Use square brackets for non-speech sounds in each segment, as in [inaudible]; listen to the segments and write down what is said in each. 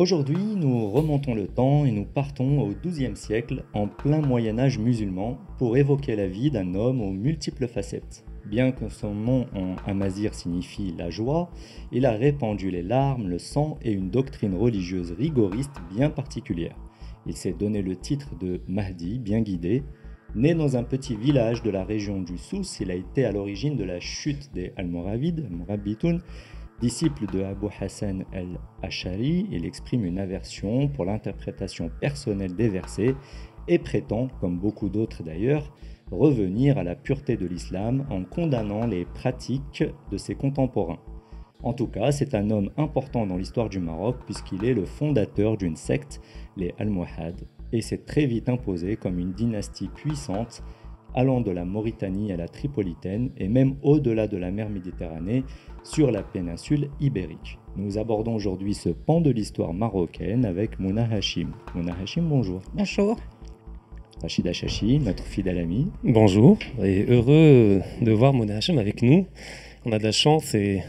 Aujourd'hui, nous remontons le temps et nous partons au XIIe siècle, en plein Moyen Âge musulman, pour évoquer la vie d'un homme aux multiples facettes. Bien que son nom en amazir signifie la joie, il a répandu les larmes, le sang et une doctrine religieuse rigoriste bien particulière. Il s'est donné le titre de Mahdi, bien guidé. Né dans un petit village de la région du Sousse, il a été à l'origine de la chute des Almoravides, Disciple de Abu Hassan el ashari il exprime une aversion pour l'interprétation personnelle des versets et prétend, comme beaucoup d'autres d'ailleurs, revenir à la pureté de l'islam en condamnant les pratiques de ses contemporains. En tout cas, c'est un homme important dans l'histoire du Maroc puisqu'il est le fondateur d'une secte, les Almohades, et s'est très vite imposé comme une dynastie puissante allant de la Mauritanie à la Tripolitaine et même au-delà de la mer Méditerranée sur la péninsule ibérique. Nous abordons aujourd'hui ce pan de l'histoire marocaine avec Mouna Hachim. Mouna Hachim, bonjour. Bonjour. Rachida Chachi, notre fidèle amie. Bonjour, et heureux de voir Mouna Hachim avec nous. On a de la chance et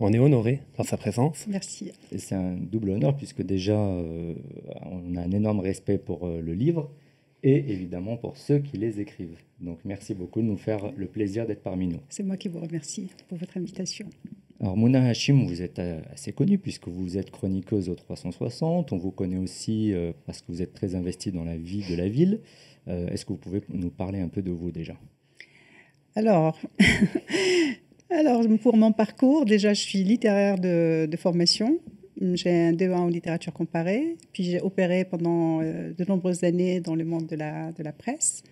on est honoré par sa présence. Merci. Et c'est un double honneur puisque déjà euh, on a un énorme respect pour euh, le livre et évidemment pour ceux qui les écrivent. Donc merci beaucoup de nous faire le plaisir d'être parmi nous. C'est moi qui vous remercie pour votre invitation. Alors Mona Hashim, vous êtes euh, assez connue puisque vous êtes chroniqueuse au 360. On vous connaît aussi euh, parce que vous êtes très investie dans la vie de la ville. Euh, est-ce que vous pouvez nous parler un peu de vous déjà Alors, [laughs] alors pour mon parcours, déjà je suis littéraire de, formation. J'ai un d 1 e en littérature comparée, puis j'ai opéré pendant de nombreuses années dans le monde de la, de la presse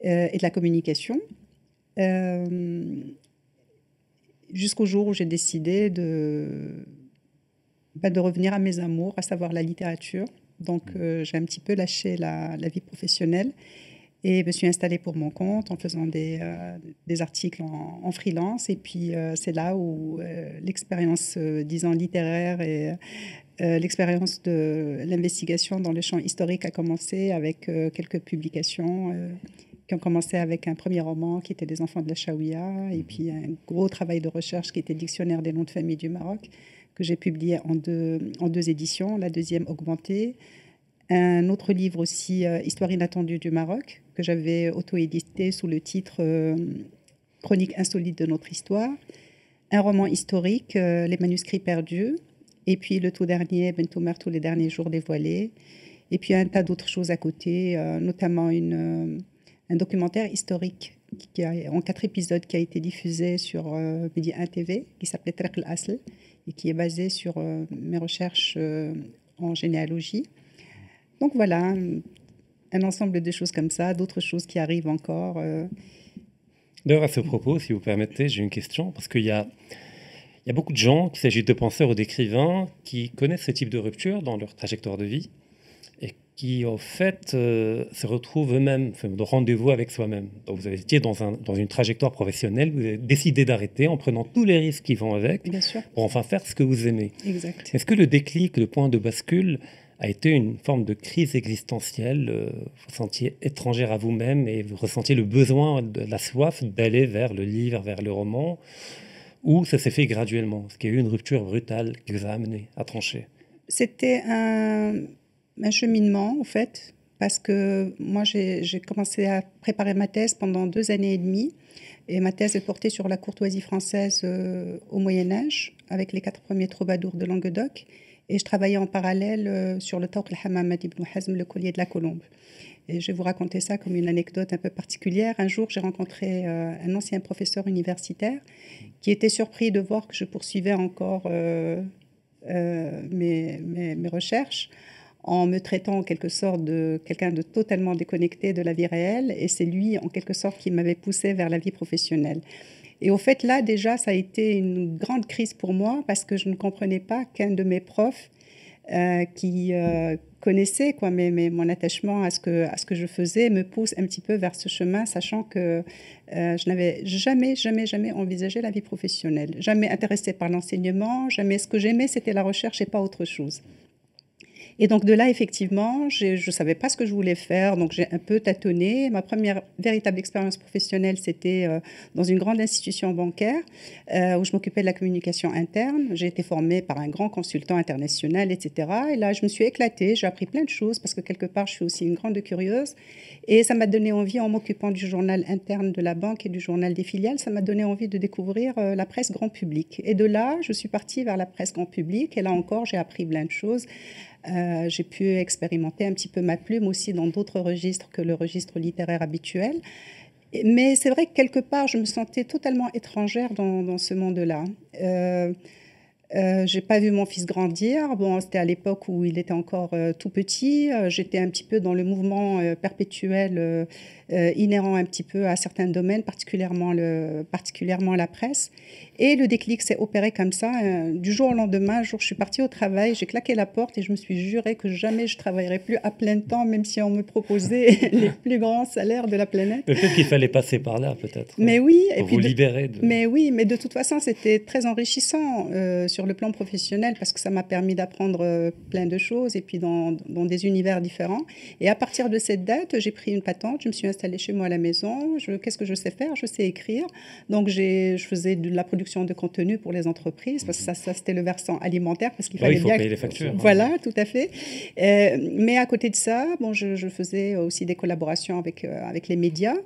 et de la communication jusqu'au jour où j'ai décidé de, bah, de revenir à mes amours, à savoir la littérature. Donc mm. euh, j'ai un petit peu lâché la, la, vie professionnelle et me suis installée pour mon compte en faisant des, euh, des articles en, freelance. Et puis euh, c'est là où l'expérience, disons, littéraire et l'expérience de l'investigation dans le champ historique a commencé avec quelques publications qui ont commencé avec un premier roman qui était Les enfants de la Chaouia, et mhm. puis un gros travail de recherche qui était Dictionnaire des noms de famille du Maroc, que j'ai publié en deux, en deux éditions, la deuxième augmentée. Un autre livre aussi, euh, Histoire inattendue du Maroc, que j'avais auto-édité sous le titre euh, Chronique insolite de notre histoire. Un roman historique, euh, Les manuscrits perdus. Et puis le tout dernier, Bentoumer, tous les derniers jours dévoilés. Et puis un tas d'autres choses à côté, notamment une un documentaire historique qui en quatre épisodes qui a été diffusé sur euh, 1 TV, qui s'appelait Trekl Asl, et qui est basé sur euh, mes recherches euh, en généalogie. Donc voilà, un, ensemble de choses comme ça, d'autres choses qui arrivent encore. Euh. D'ailleurs, à ce propos, si vous permettez, j'ai une question, parce qu'il y a beaucoup de gens, qu'il s'agisse de penseurs ou d'écrivains, qui connaissent ce type de rupture dans leur trajectoire de vie et qui, en fait, euh, se retrouvent eux-mêmes, enfin, de rendez-vous avec soi-même. Donc, vous étiez dans, dans une trajectoire professionnelle, vous avez décidé d'arrêter en prenant tous les risques qui vont avec pour enfin faire ce que vous aimez. Exact. Est-ce que le déclic, le point de bascule, a été une forme de crise existentielle. Vous euh, vous sentiez étrangère à vous-même et vous ressentiez le besoin, la soif d'aller vers le livre, vers le roman, ou ça s'est fait graduellement, ce qui a eu une rupture brutale qui vous a amené à trancher C'était un un cheminement, en fait, parce que moi, j'ai commencé à préparer ma thèse pendant deux années et demie. Et ma thèse est portée sur la courtoisie française euh, au Moyen-Âge, avec les quatre premiers troubadours de Languedoc. Et je travaillais en parallèle euh, sur le Tawq al-Hamamad ibn Hazm, le collier de la colombe. Et je vais vous raconter ça comme une anecdote un peu particulière. Un jour, j'ai rencontré euh, un ancien professeur universitaire qui était surpris de voir que je poursuivais encore mes, mes, recherches en me traitant en quelque sorte de quelqu'un de totalement déconnecté de la vie réelle. Et c'est lui, en quelque sorte, qui m'avait poussé vers la vie professionnelle. Et au fait, là, déjà, ça a été une grande crise pour moi parce que je ne comprenais pas qu'un de mes profs euh, qui euh, connaissait quoi, mais, mon attachement à ce, que, à ce que je faisais me pousse un petit peu vers ce chemin, sachant que euh, je n'avais jamais, jamais, jamais envisagé la vie professionnelle, jamais intéressé par l'enseignement, jamais ce que j'aimais, c'était la recherche et pas autre chose. Et donc de là, effectivement, je ne savais pas ce que je voulais faire, donc j'ai un peu tâtonné. Ma première véritable expérience professionnelle, c'était euh, dans une grande institution bancaire euh, où je m'occupais de la communication interne. J'ai été formée par un grand consultant international, etc. Et là, je me suis éclatée, j'ai appris plein de choses parce que quelque part, je suis aussi une grande curieuse. Et ça m'a donné envie, en m'occupant du journal interne de la banque et du journal des filiales, ça m'a donné envie de découvrir euh, la presse grand public. Et de là, je suis partie vers la presse grand public. Et là encore, j'ai appris plein de choses. Euh, j'ai pu expérimenter un petit peu ma plume aussi dans d'autres registres que le registre littéraire habituel. Mais c'est vrai que quelque part, je me sentais totalement étrangère dans, ce monde-là. Euh, euh, j'ai pas vu mon fils grandir. Bon, c'était à l'époque où il était encore euh, tout petit. Euh, j'étais un petit peu dans le mouvement perpétuel inhérent un petit peu à certains domaines, particulièrement, le, particulièrement la presse. Et le déclic s'est opéré comme ça. Euh, du jour au lendemain, jour, je suis partie au travail, j'ai claqué la porte et je me suis juré que jamais je travaillerai plus à plein temps, même si on me proposait [laughs] les plus grands salaires de la planète. Peut-être qu'il fallait passer par là, peut-être. Mais oui. et vous puis de... libérer. Mais oui, mais de toute façon, c'était très enrichissant euh, sur le plan professionnel parce que ça m'a permis d'apprendre euh, plein de choses et puis dans, dans, des univers différents. Et à partir de cette date, j'ai pris une patente, je me suis installée chez moi à la maison. Qu'est-ce que je sais faire Je sais écrire. Donc, je faisais de la production de contenu pour les entreprises, parce que ça, c'était le versant alimentaire, parce qu'il ah fallait faut bien payer les factures. Hein. Voilà, tout à fait. Euh, mais à côté de ça, bon, je, faisais aussi des collaborations avec, euh, avec les médias.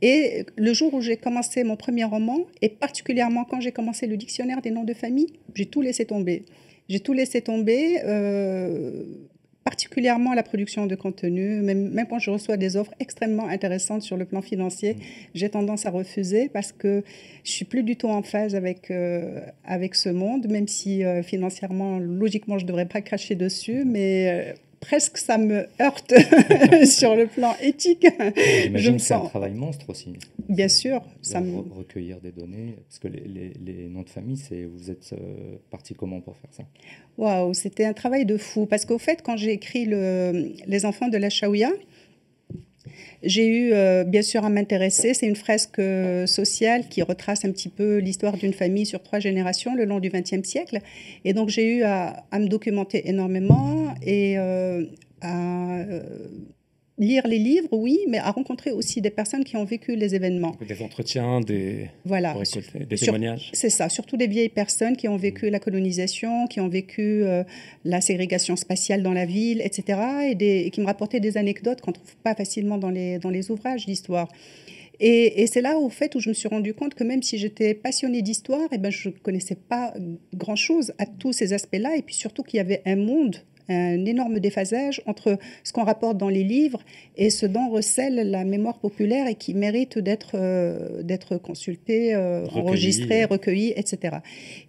Et le jour où j'ai commencé mon premier roman, et particulièrement quand j'ai commencé le dictionnaire des noms de famille, j'ai tout laissé tomber. J'ai tout laissé tomber. Euh, particulièrement la production de contenu. Même, quand je reçois des offres extrêmement intéressantes sur le plan financier, mm. j'ai tendance à refuser parce que je suis plus du tout en phase avec, euh, avec ce monde, même si euh, financièrement, logiquement, je ne devrais pas cracher dessus, mm. mais euh, presque ça me heurte [laughs] sur le plan éthique. J'imagine que c'est un travail monstre aussi. Bien sûr. Ça me... Recueillir des données, parce que les, noms de famille, c'est vous êtes partie euh, parti comment pour faire ça Waouh, c'était un travail de fou, parce qu'au fait, quand j'ai écrit Les enfants de la Chaouia, j'ai eu, euh, bien sûr, à m'intéresser. C'est une fresque euh, sociale qui retrace un petit peu l'histoire d'une famille sur trois générations le long du XXe siècle. Et donc, j'ai eu à, à, me documenter énormément et euh, à lire les livres, oui, mais à rencontrer aussi des personnes qui ont vécu les événements. Des entretiens, des, voilà. des témoignages. C'est ça, surtout des vieilles personnes qui ont vécu mm. la colonisation, qui ont vécu euh, la ségrégation spatiale dans la ville, etc. Et, des, qui me rapportaient des anecdotes qu'on ne trouve pas facilement dans les, dans les ouvrages d'histoire. Et, c'est là, au fait, où je me suis rendu compte que même si j'étais passionnée d'histoire, et eh ben, je ne connaissais pas grand-chose à tous ces aspects-là, et puis surtout qu'il y avait un monde un énorme déphasage entre ce qu'on rapporte dans les livres et ce dont recèle la mémoire populaire et qui mérite d'être euh, consulté, euh, enregistré, recueilli, etc.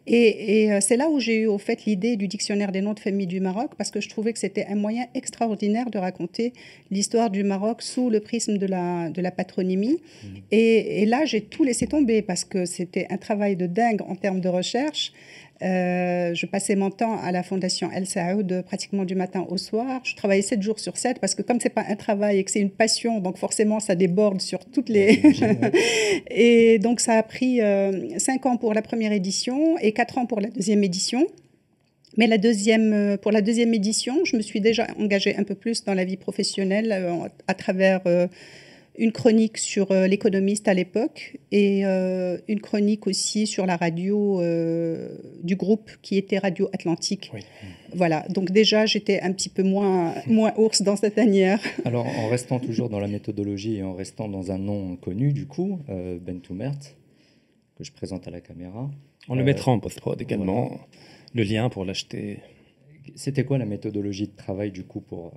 Et, euh, c'est là où j'ai eu au fait l'idée du dictionnaire des noms de famille du Maroc parce que je trouvais que c'était un moyen extraordinaire de raconter l'histoire du Maroc sous le prisme de la, patronymie. Mmh. et là, j'ai tout laissé tomber parce que c'était un travail de dingue en termes de recherche. Euh, je passais mon temps à la fondation El Saoud pratiquement du matin au soir. Je travaillais 7 jours sur 7 parce que comme c'est pas un travail et que c'est une passion, donc forcément ça déborde sur toutes les... [laughs] et donc ça a pris 5 euh, ans pour la première édition et 4 ans pour la deuxième édition. Mais la deuxième, euh, pour la deuxième édition, je me suis déjà engagée un peu plus dans la vie professionnelle à travers une chronique sur euh, l'économiste à l'époque et euh, une chronique aussi sur la radio euh, du groupe qui était Radio Atlantique. Voilà, donc déjà j'étais un petit peu moins, [laughs] moins ours dans cette manière. Alors en restant toujours dans la méthodologie et en restant dans un nom connu du coup, Ben Toumert, que je présente à la caméra. On le mettra en post-prod également, le lien pour l'acheter. C'était quoi la méthodologie de travail du coup pour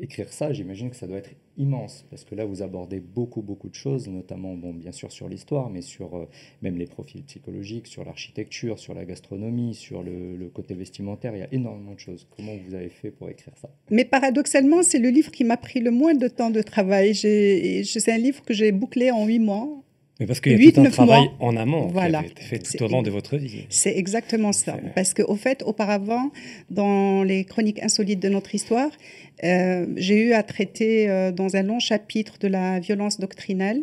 écrire ça, j'imagine que ça doit être immense, parce que là, vous abordez beaucoup, beaucoup de choses, notamment, bon, bien sûr, sur l'histoire, mais sur euh, même les profils psychologiques, sur l'architecture, sur la gastronomie, sur le, le, côté vestimentaire, il y a énormément de choses. Comment vous avez fait pour écrire ça Mais paradoxalement, c'est le livre qui m'a pris le moins de temps de travail. C'est un livre que j'ai bouclé en huit mois, parce qu'il y a tout un travail en amont qui a été fait tout au long de votre vie. C'est exactement ça. Parce qu'au fait, auparavant, dans les chroniques insolites de notre histoire, euh, j'ai eu à traiter euh, dans un long chapitre de la violence doctrinale.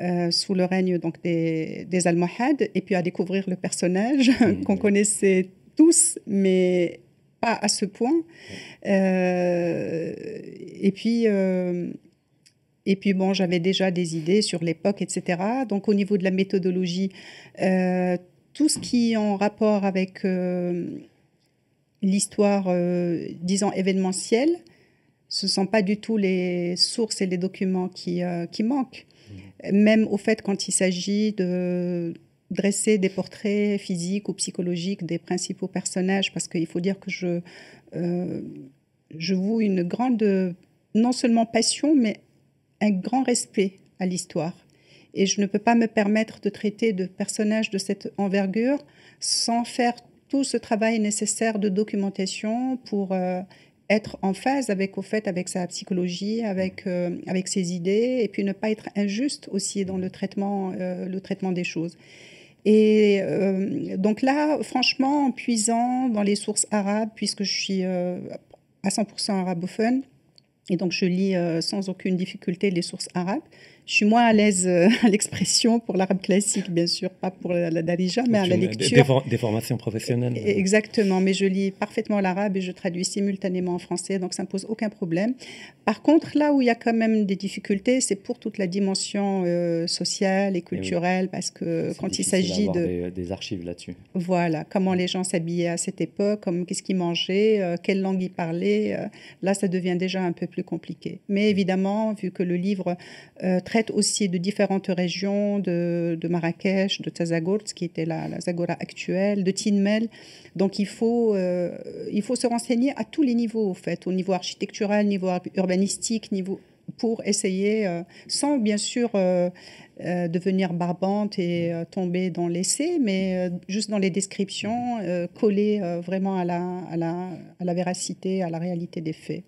Euh, sous le règne donc des, des Almohades, et puis à découvrir le personnage [laughs] mmh. qu'on connaissait tous, mais pas à ce point. et puis, et puis bon, j'avais déjà des idées sur l'époque, etc. Donc au niveau de la méthodologie, euh, tout ce qui est en rapport avec euh, l'histoire, euh, disons, événementielle, ce ne sont pas du tout les sources et les documents qui, qui manquent. Mmh. Même au fait quand il s'agit de dresser des portraits physiques ou psychologiques des principaux personnages, parce qu'il faut dire que je, je voue une grande, non seulement passion, mais un grand respect à l'histoire. Et je ne peux pas me permettre de traiter de personnages de cette envergure sans faire tout ce travail nécessaire de documentation pour euh, être en phase avec, au fait, avec sa psychologie, avec, euh, avec ses idées, et puis ne pas être injuste aussi dans le traitement, euh, le traitement des choses. Et donc là, franchement, en puisant dans les sources arabes, puisque je suis à 100% arabophone, et donc, je lis euh, sans aucune difficulté les sources arabes. Je suis moins à l'aise euh, à l'expression pour l'arabe classique, bien sûr, pas pour la, la darija, mais à la lecture. Des, formations professionnelles. E-, exactement, mais je lis parfaitement l'arabe et je traduis simultanément en français, donc ça ne pose aucun problème. Par contre, là où il y a quand même des difficultés, c'est pour toute la dimension euh, sociale et eh culturelle, parce que quand il s'agit de... Des, des archives là-dessus. Voilà, comment les gens s'habillaient à cette époque, qu'est-ce qu'ils mangeaient, euh, quelle langue ils parlaient, là ça devient déjà un peu plus compliqué. Mais évidemment, vu que le livre traite aussi de différentes régions, de, de Marrakech, de ce qui était la, la Zagora actuelle, de Tinmel. Donc il faut, euh, il faut se renseigner à tous les niveaux, au fait, au niveau architectural, niveau urbanistique, niveau pour essayer, euh, sans bien sûr euh, devenir barbante et tomber dans l'essai, mais juste dans les descriptions, coller vraiment à la, à, la, à la véracité, à la réalité des faits.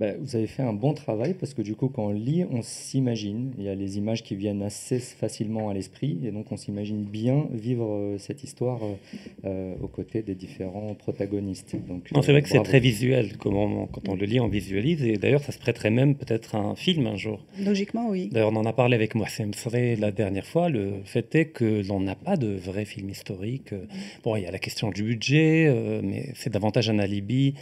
Bah, vous avez fait un bon travail parce que du coup, quand on lit, on s'imagine. Il y a les images qui viennent assez facilement à l'esprit et donc on s'imagine bien vivre euh, cette histoire euh, euh, aux côtés des différents protagonistes. Donc, c'est vrai que c'est très visuel. quand on le lit, on visualise et d'ailleurs, ça se prêterait même peut-être à un film un jour. Logiquement, oui. D'ailleurs, on en a parlé avec moi, serait la dernière fois. Le fait est que l'on n'a pas de vrai film historique. Bon, il y a la question du budget, mais c'est davantage un alibi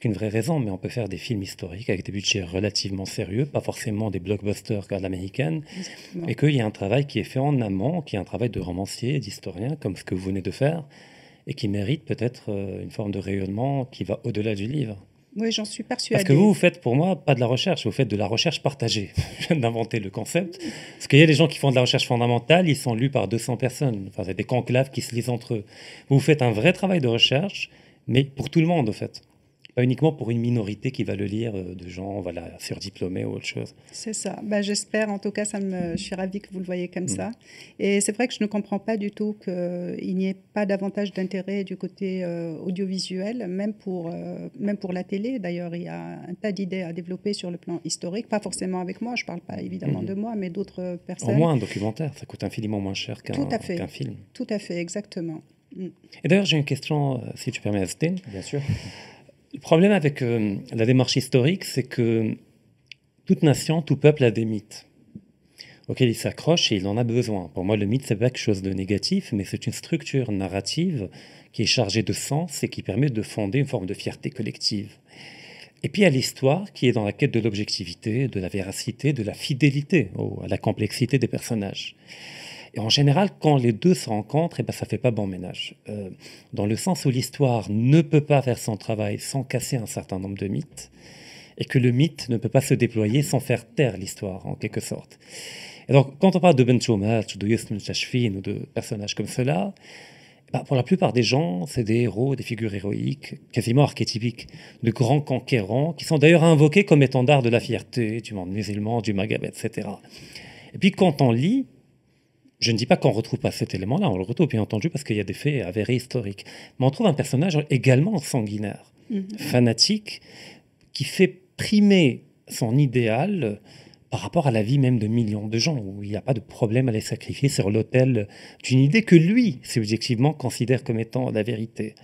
qu'une vraie raison, mais on peut faire des films historiques avec des budgets relativement sérieux, pas forcément des blockbusters à l'américaine, et qu'il y a un travail qui est fait en amont, qui est un travail de romancier, d'historien, comme ce que vous venez de faire, et qui mérite peut-être euh, une forme de rayonnement qui va au-delà du livre. Oui, j'en suis persuadée. Parce que vous, vous faites pour moi pas de la recherche, vous faites de la recherche partagée. [laughs] Je viens d'inventer le concept. Parce qu'il y a des gens qui font de la recherche fondamentale, ils sont lus par 200 personnes. Enfin, c'est des conclaves qui se lisent entre eux. Vous faites un vrai travail de recherche, mais pour tout le monde, en fait pas uniquement pour une minorité qui va le lire, euh, de gens, voilà, faire diplômés ou autre chose. C'est ça. Ben, J'espère, en tout cas, ça me... je suis ravie que vous le voyez comme mm. ça. Et c'est vrai que je ne comprends pas du tout qu'il n'y ait pas davantage d'intérêt du côté euh, audiovisuel, même pour, euh, même pour la télé. D'ailleurs, il y a un tas d'idées à développer sur le plan historique, pas forcément avec moi, je ne parle pas évidemment mm-hmm. de moi, mais d'autres personnes. Au moins un documentaire, ça coûte infiniment moins cher qu'un film. Tout à fait, exactement. Mm. Et d'ailleurs, j'ai une question, si tu permets, Astine. Bien sûr. Le problème avec euh, la démarche historique, c'est que toute nation, tout peuple a des mythes auxquels il s'accroche et il en a besoin. Pour moi, le mythe, c'est pas quelque chose de négatif, mais c'est une structure narrative qui est chargée de sens et qui permet de fonder une forme de fierté collective. Et puis il y a l'histoire qui est dans la quête de l'objectivité, de la véracité, de la fidélité à la complexité des personnages. Et en général, quand les deux se rencontrent, et eh ben, ça fait pas bon ménage. Euh, dans le sens où l'histoire ne peut pas faire son travail sans casser un certain nombre de mythes, et que le mythe ne peut pas se déployer sans faire taire l'histoire, en quelque sorte. Et donc, quand on parle de Ben Chomach, de Yusman Chachfin ou de personnages comme cela, eh ben, pour la plupart des gens, c'est des héros, des figures héroïques, quasiment archétypiques, de grands conquérants, qui sont d'ailleurs invoqués comme étendards de la fierté, du monde musulman, du Maghreb, etc. Et puis quand on lit, je ne dis pas qu'on ne retrouve pas cet élément-là, on le retrouve bien entendu parce qu'il y a des faits avérés historiques. Mais on trouve un personnage également sanguinaire, mhm. fanatique, qui fait primer son idéal euh, par rapport à la vie même de millions de gens, où il n'y a pas de problème à les sacrifier sur l'autel d'une idée que lui, subjectivement, considère comme étant la vérité.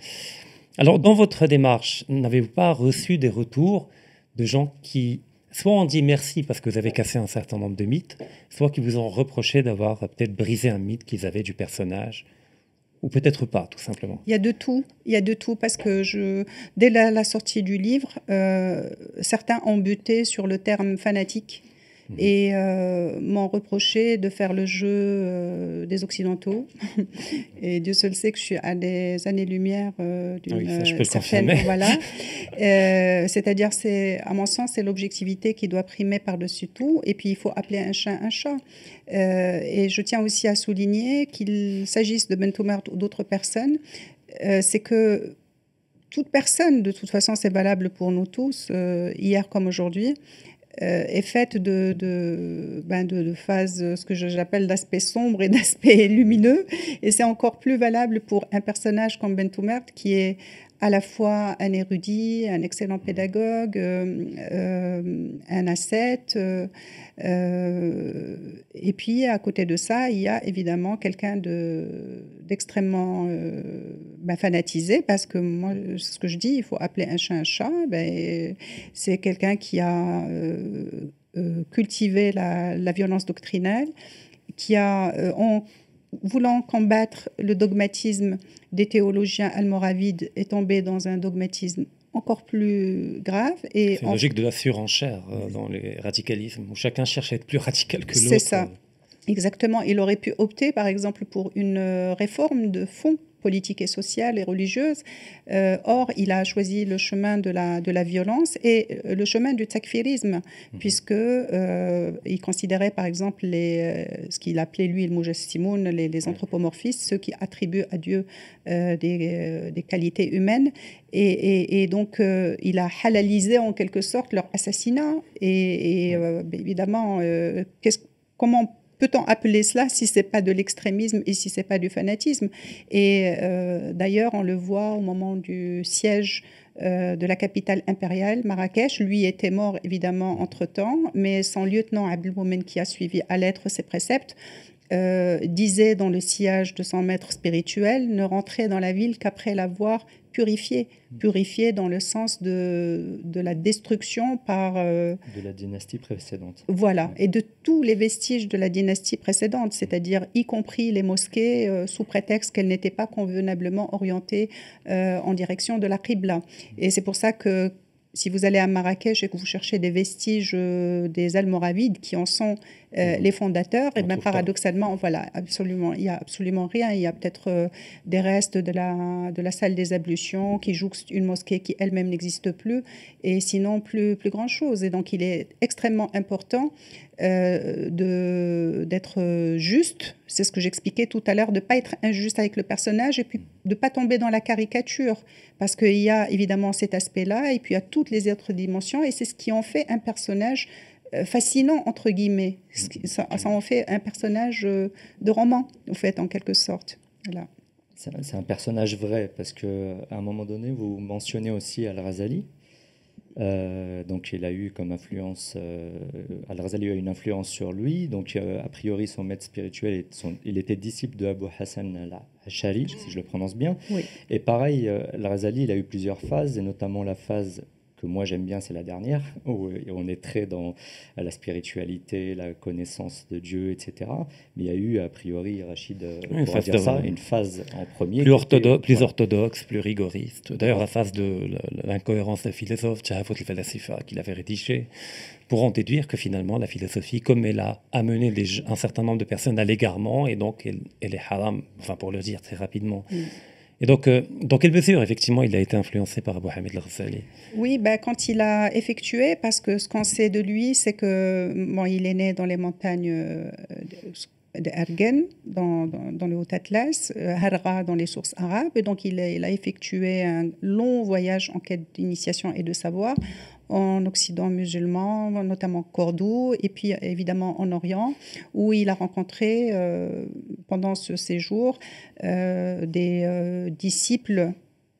Alors, dans votre démarche, n'avez-vous pas reçu des retours de gens qui soit on dit merci parce que vous avez cassé un certain nombre de mythes, soit qu'ils vous ont reproché d'avoir peut-être brisé un mythe qu'ils avaient du personnage, ou peut-être pas, tout simplement. Il y a de tout, il y a de tout, parce que dès la, sortie du livre, euh, certains ont buté sur le terme fanatique Mhm. et euh, m'en reprocher de faire le jeu euh, des Occidentaux. [laughs] et Dieu seul sait que je suis à des années-lumière euh, d'une ah oui, euh, certaine. Voilà. [laughs] C'est-à-dire, c'est à mon sens, c'est l'objectivité qui doit primer par-dessus tout. Et puis, il faut appeler un chat un chat. et je tiens aussi à souligner qu'il s'agisse de Bentoumart ou d'autres personnes, c'est que toute personne, de toute façon, c'est valable pour nous tous, hier comme aujourd'hui, euh, est faite de, de, ben de, de phases, euh, ce que j'appelle d'aspect sombre et [laughs] d'aspect lumineux. Et c'est encore plus valable pour un personnage comme Bentoumert qui est à la fois un érudit, un excellent pédagogue, euh, euh, un ascète. Euh, et puis, à côté de ça, il y a évidemment quelqu'un d'extrêmement bah, fanatisé, parce que moi, ce que je dis, il faut appeler un chat un chat. Ben, c'est quelqu'un qui a cultivé la, violence doctrinelle, qui a voulant combattre le dogmatisme des théologiens almoravides, est tombé dans un dogmatisme encore plus grave. C'est logique de la en chair euh, dans les radicalismes, où chacun cherche à être plus radical que l'autre. C'est ça. Exactement. Il aurait pu opter, par exemple, pour une euh, réforme de fond politique et sociale et religieuse. Euh, or, il a choisi le chemin de la, de la violence et euh, le chemin du takfirisme, mhm. puisque euh, il considérait, par exemple, les, ce qu'il appelait, lui, le Mujassimoun, les, les anthropomorphistes, ceux qui attribuent à Dieu des, des, qualités humaines. Et, et, donc, il a halalisé, en quelque sorte, leur assassinat. Et, évidemment, qu'est-ce comment peut-on appeler cela si c'est pas de l'extrémisme et si c'est pas du fanatisme Et euh, d'ailleurs, on le voit au moment du siège euh, de la capitale impériale, Marrakech. Lui était mort évidemment entre-temps, mais son lieutenant Abdelmoumen, qui a suivi à l'être ses préceptes, euh, disait dans le sillage de son maître spirituel, ne rentrer dans la ville qu'après l'avoir purifié. Mm. Purifié dans le sens de, la destruction par... Euh, de la dynastie précédente. Voilà, mm. et de tous les vestiges de la dynastie précédente, c'est-à-dire y compris les mosquées, euh, sous prétexte qu'elles n'étaient pas convenablement orientées euh, en direction de la Qibla. Mm. Et c'est pour ça que si vous allez à Marrakech et que vous cherchez des vestiges des Almoravides qui en sont euh, mhm. les fondateurs, et bien paradoxalement, voilà, absolument, il n'y a absolument rien. Il y a peut-être euh, des restes de la, de la salle des ablutions qui jouxte une mosquée qui elle-même n'existe plus, et sinon plus, plus grand-chose. Et donc il est extrêmement important euh, d'être juste, c'est ce que j'expliquais tout à l'heure, de ne pas être injuste avec le personnage et puis de ne pas tomber dans la caricature, parce qu'il y a évidemment cet aspect-là, et puis il y a toutes les autres dimensions, et c'est ce qui en fait un personnage euh, fascinant, entre guillemets. Ça, en fait un personnage euh, de roman, en fait, en quelque sorte. Voilà. C'est un personnage vrai, parce que à un moment donné, vous mentionnez aussi Al-Razali. Euh, donc il a eu comme influence, Al-Razali a eu une influence sur lui, donc a priori son maître spirituel, il était disciple de Abu Hassan al-Ashari, si je le prononce bien. Et pareil, Al-Razali, il a eu plusieurs phases, et notamment la phase moi j'aime bien, c'est la dernière, [laughs] où euh, on est très dans la spiritualité, la connaissance de Dieu, etc. Mais il y a eu, a priori, Rachid, euh, pour dire ça, une phase en premier. Plus, orthodoxe, plus, orthodoxe plus rigoriste. D'ailleurs, la phase de l'incohérence de philosophes, philosophe, hein, qu'il avait rédigé, pour en déduire que finalement, la philosophie, comme elle a amené un certain nombre de personnes à l'égarement, et donc elle, est haram, enfin pour le dire très rapidement. Et donc, euh, dans quelle mesure, effectivement, il a été influencé par Abu Hamid al-Ghazali Oui, ben, quand il a effectué, parce que ce qu'on sait de lui, c'est que bon, il est né dans les montagnes, euh, de Ergen dans, dans, le Haut-Atlas, euh, Harra dans les sources arabes. donc, il a, effectué un long voyage en quête d'initiation et de savoir en Occident musulman, notamment Cordoue, et puis évidemment en Orient, où il a rencontré euh, pendant ce séjour euh, des disciples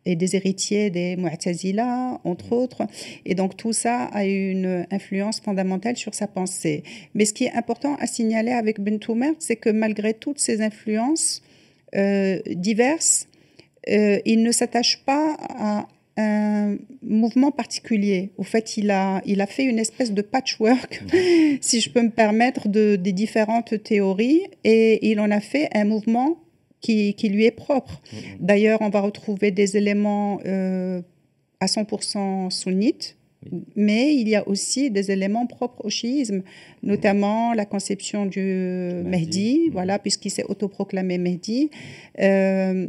et des héritiers des Mu'tazila, entre mm. autres. Et donc tout ça a eu une influence fondamentale sur sa pensée. Mais ce qui est important à signaler avec Bentoumert, c'est que malgré toutes ces influences euh, diverses, euh, il ne s'attache pas à un mouvement particulier. Au fait, il a, il a fait une espèce de patchwork, mm. [laughs] si je peux me permettre, de, des différentes théories, et il en a fait un mouvement qui, lui est propre. D'ailleurs, on va retrouver des éléments euh, à 100% sunnites, mais il y a aussi des éléments propres au chiisme, notamment la conception du Mehdi, voilà, puisqu'il s'est autoproclamé Mahdi. Euh,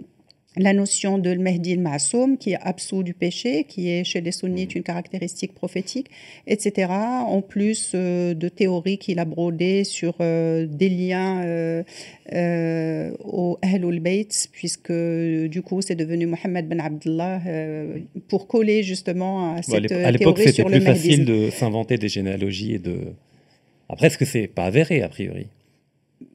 la notion de Mahdi al qui est absous du péché, qui est chez les sunnites une caractéristique prophétique, etc. En plus euh, de théories qu'il a brodées sur euh, des liens euh, au Ahlul Bayt, puisque du coup c'est devenu Mohammed ben Abdullah pour coller justement à cette à théorie c'était plus facile de s'inventer des généalogies et de. Après, ce que c'est pas avéré a priori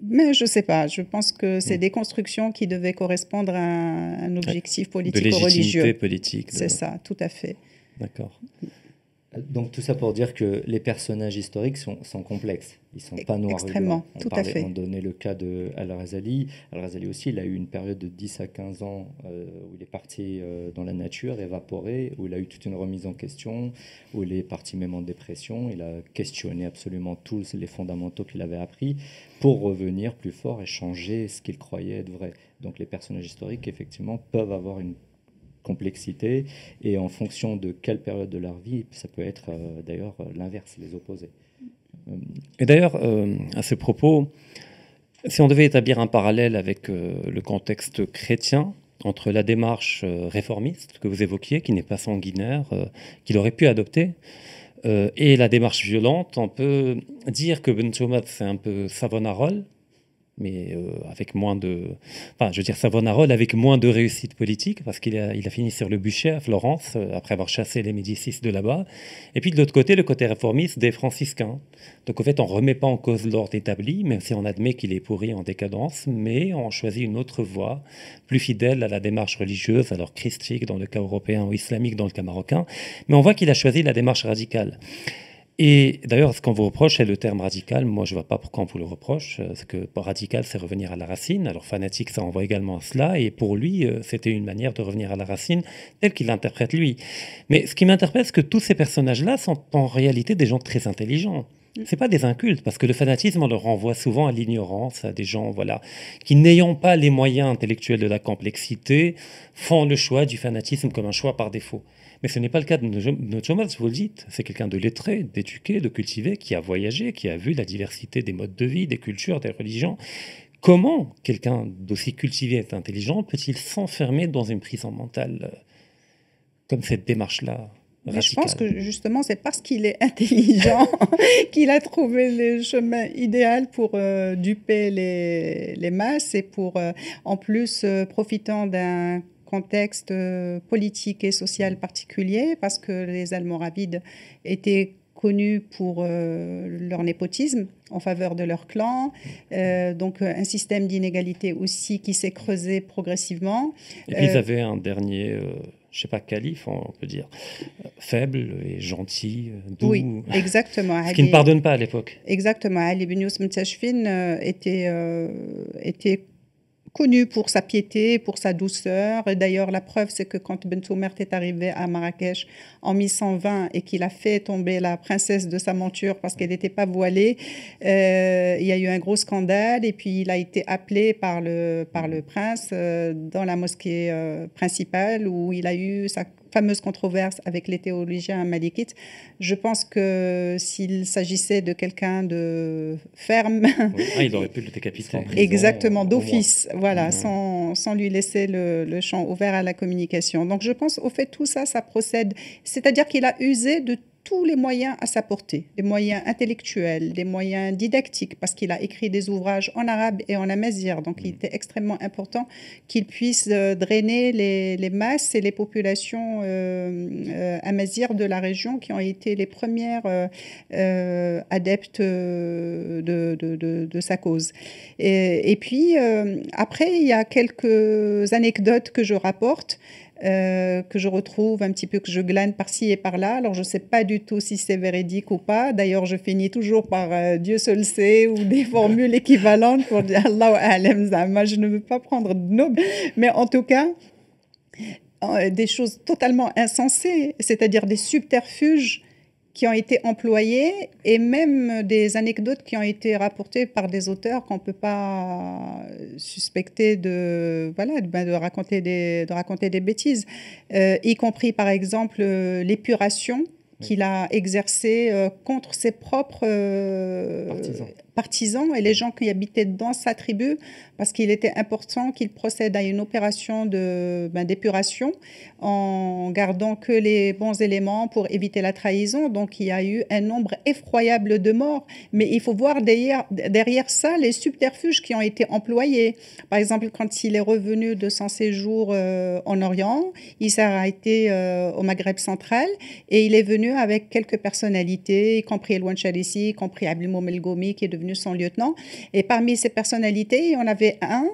mais je ne sais pas, je pense que c'est mm. des constructions qui devaient correspondre à un, objectif politique ou religieux. politique. C'est ça, tout à fait. D'accord. Donc tout ça pour dire que les personnages historiques sont, complexes, ils sont pas noirs Extrêmement, tout à fait. On donnait le cas de Al-Razali. Al-Razali aussi, il a eu une période de 10 à 15 ans euh, où il est parti euh, dans la nature, évaporé, où il a eu toute une remise en question, où il est parti même en dépression. Il a questionné absolument tous les fondamentaux qu'il avait appris pour revenir plus fort et changer ce qu'il croyait être vrai. Donc les personnages historiques, effectivement, peuvent avoir une complexité, et en fonction de quelle période de leur vie, ça peut être euh, d'ailleurs euh, l'inverse, les opposés. Et d'ailleurs, euh, à ce propos, si on devait établir un parallèle avec le contexte chrétien, entre la démarche réformiste que vous évoquiez, qui n'est pas sanguinaire, qu'il aurait pu adopter, et la démarche violente, on peut dire que Ben c'est un peu Savonarole, mais euh, avec moins de. Enfin, je veux dire, Savonarole avec moins de réussite politique, parce qu'il a, il a fini sur le bûcher à Florence, euh, après avoir chassé les Médicis de là-bas. Et puis de l'autre côté, le côté réformiste des franciscains. Donc en fait, on ne remet pas en cause l'ordre établi, même si on admet qu'il est pourri en décadence, mais on choisit une autre voie, plus fidèle à la démarche religieuse, alors christique dans le cas européen ou islamique dans le cas marocain. Mais on voit qu'il a choisi la démarche radicale. Et d'ailleurs, ce qu'on vous reproche, c'est le terme radical. Moi, je ne vois pas pourquoi on vous le reproche. Euh, parce que radical, c'est revenir à la racine. Alors, fanatique, ça envoie également à cela. Et pour lui, euh, c'était une manière de revenir à la racine telle qu'il l'interprète lui. Mais ce qui m'interpelle, c'est que tous ces personnages-là sont en réalité des gens très intelligents. Mm. Ce n'est pas des incultes, parce que le fanatisme, on le renvoie souvent à l'ignorance, à des gens voilà, qui, n'ayant pas les moyens intellectuels de la complexité, font le choix du fanatisme comme un choix par défaut. Mais ce n'est pas le cas de chômage, vous le dites. C'est quelqu'un de lettré, d'éduqué, de cultivé, qui a voyagé, qui a vu la diversité des modes de vie, des cultures, des religions. Comment quelqu'un d'aussi cultivé et intelligent peut-il s'enfermer dans une prison mentale euh, comme cette démarche-là je pense que justement, c'est parce qu'il est intelligent [laughs] qu'il a trouvé le chemin idéal pour euh, duper les, masses et pour, euh, en plus, profitant d'un contexte euh, politique et social particulier, parce que les Almoravides étaient connus pour euh, leur népotisme en faveur de leur clan. Euh, donc un système d'inégalité aussi qui s'est creusé progressivement. Et puis ils avaient un dernier, je sais pas, calife, on peut dire, faible et gentil, doux. exactement. qui ne pardonne pas à l'époque. Exactement. Ali ibn Youssef était, était connu pour sa piété, pour sa douceur. D'ailleurs, la preuve, c'est que quand Ben est arrivé à Marrakech en 1120 et qu'il a fait tomber la princesse de sa monture parce qu'elle n'était pas voilée, euh, il y a eu un gros scandale et puis il a été appelé par le, par le prince euh, dans la mosquée euh, principale où il a eu sa fameuse controverse avec les théologiens malikites, je pense que s'il s'agissait de quelqu'un de ferme... Oui. Ah, ils [laughs] pu le décapiter. exactement, d'office, voilà, mm-hmm. sans, sans, lui laisser le, le champ ouvert à la communication. Donc je pense au fait tout ça, ça procède. C'est-à-dire qu'il a usé de tous les moyens à sa portée, des moyens intellectuels, des moyens didactiques, parce qu'il a écrit des ouvrages en arabe et en amazir. Donc, il mm. était extrêmement important qu'il puisse euh, drainer les, masses et les populations euh, euh de la région qui ont été les premières euh, adeptes de, sa cause. et puis, après, il y a quelques anecdotes que je rapporte. Euh, que je retrouve un petit peu, que je glane par-ci et par-là. Alors, je ne sais pas du tout si c'est véridique ou pas. D'ailleurs, je finis toujours par euh, Dieu seul sait ou des [laughs] formules équivalentes pour dire Allah alam zama. Je ne veux pas prendre de noms, mais en tout cas, euh, des choses totalement insensées, c'est-à-dire des subterfuges qui ont été employés et même des anecdotes qui ont été rapportées par des auteurs qu'on ne peut pas euh, suspecter de, voilà, ben, de, raconter, des, de raconter des bêtises, euh, y compris par exemple euh, l'épuration qu'il a exercée contre ses propres partisans et les gens qui habitaient dans sa tribu parce qu'il était important qu'il procède à une opération de, ben, d'épuration en gardant que les bons éléments pour éviter la trahison. Donc il y a eu un nombre effroyable de morts. Mais il faut voir derrière, derrière ça les subterfuges qui ont été employés. Par exemple, quand il est revenu de son séjour euh, en Orient, il s'est arrêté euh, au Maghreb central et il est venu avec quelques personnalités, y compris Elouan Chalissi, y compris Abdelmoum El qui est devenu son lieutenant. Et parmi ces personnalités, on avait un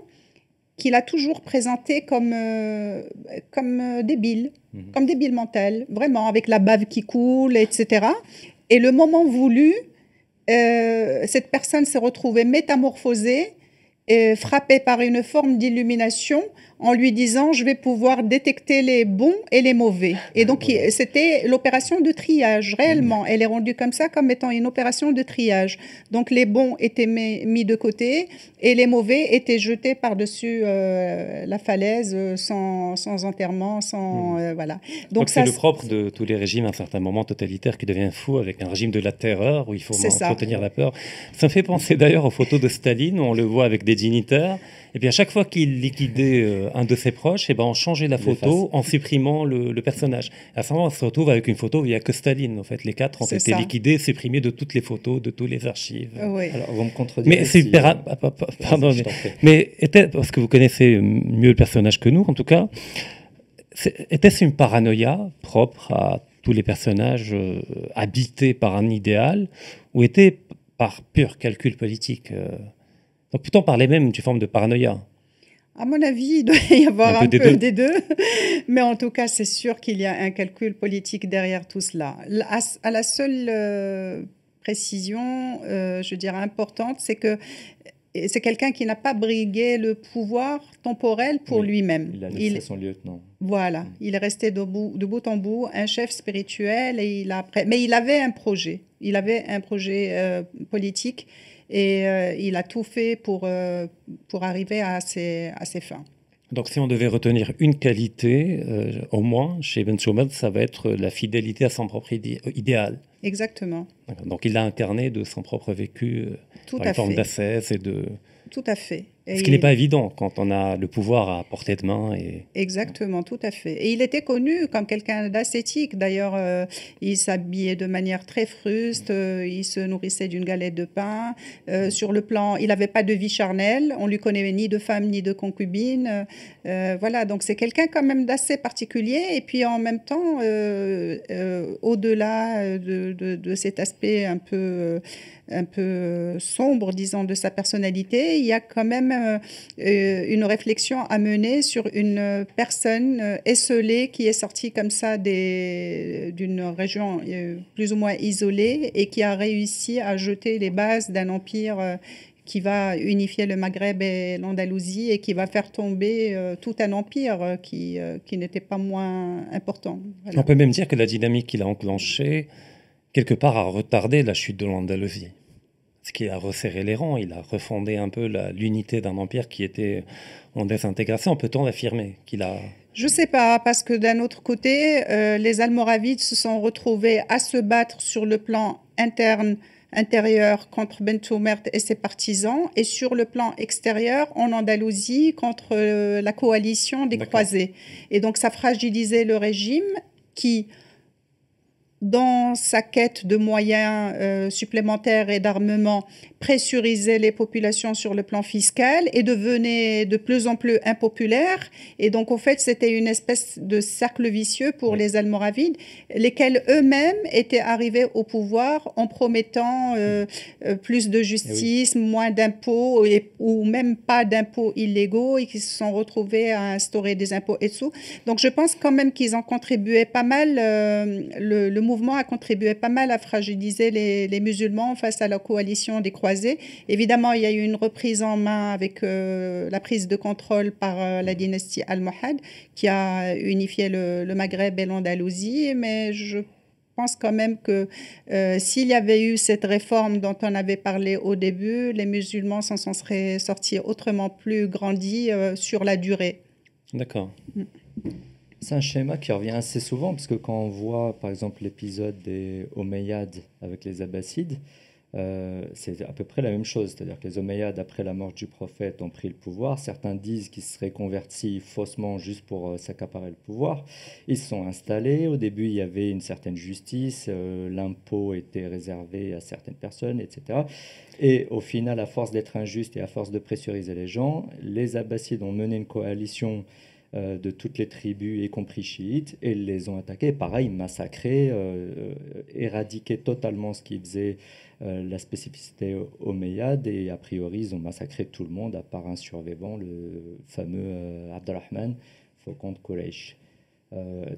qu'il a toujours présenté comme, euh, comme euh, débile, mhm. comme débile mental, vraiment, avec la bave qui coule, etc. Et le moment voulu, euh, cette personne s'est retrouvée métamorphosée, et frappée par une forme d'illumination en lui disant je vais pouvoir détecter les bons et les mauvais. Et donc c'était l'opération de triage réellement. Elle est rendue comme ça comme étant une opération de triage. Donc les bons étaient mis de côté et les mauvais étaient jetés par-dessus euh, la falaise euh, sans, enterrement, sans hmm. euh, voilà. Donc c'est le propre de tous les régimes à un certain moment totalitaire qui devient fou avec un régime de la terreur où il faut entretenir la peur. Ça me fait penser d'ailleurs aux photos de Staline où on le voit avec des dignitaires et puis à chaque fois qu'il liquidait euh, un de ses proches, et eh ben on changeait la photo en supprimant le, personnage. À ce moment, on se retrouve avec une photo où il n'y a que Staline. En fait, les quatre ont été liquidés, supprimés de toutes les photos, de tous les archives. Alors, vous me contredisez. Mais c'est euh, pardon, mais, était, parce que vous connaissez mieux le personnage que nous, en tout cas. Était-ce une paranoïa propre à tous les personnages euh, habités par un idéal ou était par pur calcul politique donc peut-on parler même d'une forme de paranoïa à mon avis, il doit y avoir un, peu, des, deux. [laughs] Mais en tout cas, c'est sûr qu'il y a un calcul politique derrière tout cela. À, la seule euh, précision, euh, je dirais importante, c'est que c'est quelqu'un qui n'a pas brigué le pouvoir temporel pour lui-même. Il a laissé son lieutenant. Voilà, mm. il est resté debout, de bout en bout, un chef spirituel, et il a, mais il avait un projet, il avait un projet euh, politique et euh, il a tout fait pour, euh, pour arriver à à ses fins. Donc si on devait retenir une qualité, euh, au moins, chez Ben Schumann, ça va être la fidélité à son propre euh, idéal. Exactement. Donc il a incarné de son propre vécu, euh, Tout par exemple et de... Tout à fait. Ce qui n'est pas évident quand on a le pouvoir à portée de main. Et... Exactement, tout à fait. Et il était connu comme quelqu'un d'ascétique. D'ailleurs, euh, il s'habillait de manière très fruste, euh, il se nourrissait d'une galette de pain. Euh, sur le plan, il n'avait pas de vie charnelle, on lui connaît ni de femme ni de concubine. voilà, donc c'est quelqu'un quand même d'assez particulier. Et puis en même temps, au-delà de, de, de, cet aspect un peu, un peu sombre, disons, de sa personnalité, il y a quand même euh, euh, une réflexion à mener sur une personne euh, esselée qui est sortie comme ça d'une région plus ou moins isolée et qui a réussi à jeter les bases d'un empire qui va unifier le Maghreb et l'Andalousie et qui va faire tomber tout un empire qui, n'était pas moins important. On peut même dire que la dynamique qu'il a enclenchée, quelque part, a retardé la chute de l'Andalousie ce qui a resserré les rangs, il a refondé un peu l'unité d'un empire qui était en désintégration. Peut-on affirmer qu'il a je ne sais pas, parce que d'un autre côté, euh, les Almoravides se sont retrouvés à se battre sur le plan interne, intérieur contre Bentoumert et ses partisans, et sur le plan extérieur en Andalousie contre euh, la coalition des croisés. Et donc ça fragilisait le régime qui, dans sa quête de moyens euh, supplémentaires et d'armement, pressurisait les populations sur le plan fiscal et devenait de plus en plus impopulaire. Et donc, en fait, c'était une espèce de cercle vicieux pour les Almoravides, lesquels eux-mêmes étaient arrivés au pouvoir en promettant euh, euh, plus de eh justice, moins d'impôts ou même pas d'impôts illégaux et qui se sont retrouvés à instaurer des impôts et tout. Donc, je pense quand même qu'ils ont contribué pas mal le, le mouvement a contribué pas mal à fragiliser les, musulmans face à la coalition des croisés. Évidemment, il y a eu une reprise en main avec euh, la prise de contrôle par euh, la mm. dynastie almohade qui a unifié le, Maghreb et l'Andalousie, mais je pense quand même que euh, s'il y avait eu cette réforme dont on avait parlé au début, les musulmans s'en seraient sortis autrement plus grandis sur la durée. D'accord. Mm. C'est un schéma qui revient assez souvent, parce que quand on voit par exemple l'épisode des Omeyyades avec les Abbasides, euh, c'est à peu près la même chose. C'est-à-dire que les Omeyyades, après la mort du prophète, ont pris le pouvoir. Certains disent qu'ils se seraient convertis faussement juste pour euh, s'accaparer le pouvoir. Ils se sont installés. Au début, il y avait une certaine justice. Euh, l'impôt était réservé à certaines personnes, etc. Et au final, à force d'être injuste et à force de pressuriser les gens, les Abbasides ont mené une coalition euh, de toutes les tribus, y compris chiites, et les ont attaqués. Pareil, massacrés, euh, euh, éradiqués totalement ce qui faisait la spécificité omeyyade, et a priori, ils ont massacré tout le monde, à part un survivant, le fameux Abdelrahman, Faucon de Quraysh.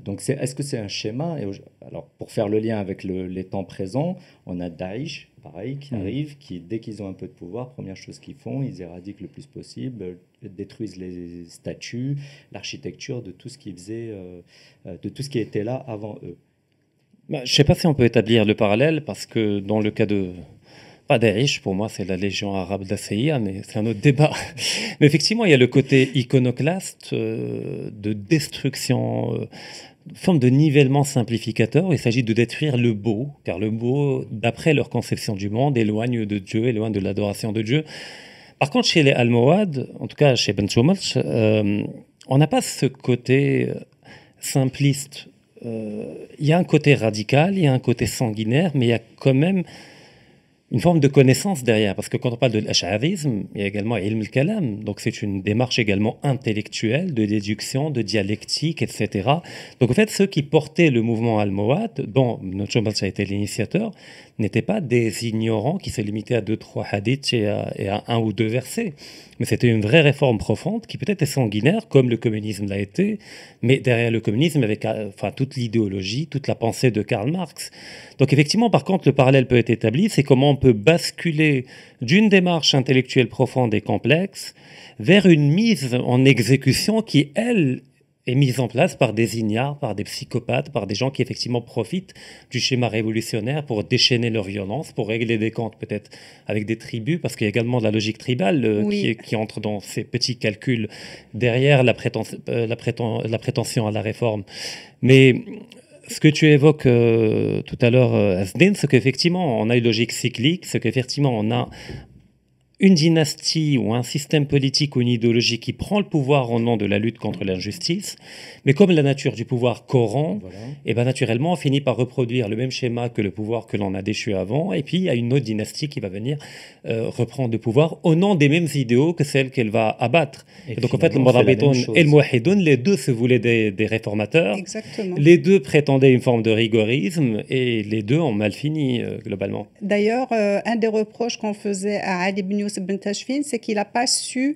donc, est-ce que c'est un schéma Et, Alors, pour faire le lien avec les temps présents, on a Daesh, pareil, qui mm. arrive, qui, dès qu'ils ont un peu de pouvoir, première chose qu'ils font, ils éradiquent le plus possible détruisent les statues, l'architecture de tout ce qui faisait, euh, euh, de tout ce qui était là avant eux. Bah, je ne sais pas si on peut établir le parallèle parce que dans le cas de pas des riches, pour moi, c'est la Légion arabe d'Assyria mais c'est un autre débat. [laughs] mais effectivement, il y a le côté iconoclaste euh, de destruction. forme de nivellement simplificateur. Il s'agit de détruire le beau, car le beau, d'après leur conception du monde, éloigne de Dieu, éloigne de l'adoration de Dieu. Par contre, chez les Almohades, en tout cas chez Ben euh, on n'a pas ce côté euh, simpliste. Euh, il y a un côté radical, il y a un côté sanguinaire, mais il y a quand même une forme de connaissance derrière. Parce que quand on parle de l'ash'arisme, il y a également ilm al-kalam. Donc c'est une démarche également intellectuelle, de déduction, de dialectique, etc. Donc en fait, ceux qui portaient le mouvement al almohade, dont ça a été l'initiateur, n'étaient pas des ignorants qui se limitaient à deux, trois hadiths et à un ou deux versets mais c'était une vraie réforme profonde qui peut-être est sanguinaire, comme le communisme l'a été, mais derrière le communisme, avec euh, enfin, toute l'idéologie, toute la pensée de Karl Marx. Donc effectivement, par contre, le parallèle peut être établi, c'est comment on peut basculer d'une démarche intellectuelle profonde et complexe vers une mise en exécution qui, elle, est mise en place par des ignares, par des psychopathes, par des gens qui effectivement profitent du schéma révolutionnaire pour déchaîner leur violence, pour régler des comptes peut-être avec des tribus, parce qu'il y a également de la logique tribale euh, qui, entre dans ces petits calculs derrière la, prétention, euh, la, prétention à la réforme. Mais ce que tu évoques euh, tout à l'heure, Asdin, c'est qu'effectivement, on a une logique cyclique, c'est qu'effectivement, on a une dynastie ou un système politique ou une idéologie qui prend le pouvoir au nom de la lutte contre l'injustice, mais comme la nature du pouvoir corrompt, et eh ben naturellement on finit par reproduire le même schéma que le pouvoir que l'on a déchu avant, et puis il y a une autre dynastie qui va venir euh, reprendre le pouvoir au nom des mêmes idéaux que celle qu'elle va abattre. donc en fait, le Mourabitoun et le Mouahidoun, les deux se voulaient des, réformateurs, les deux prétendaient une forme de rigorisme, et les deux ont mal fini euh, globalement. D'ailleurs, euh, un des reproches qu'on faisait à Ali ibn c'est qu'il n'a pas su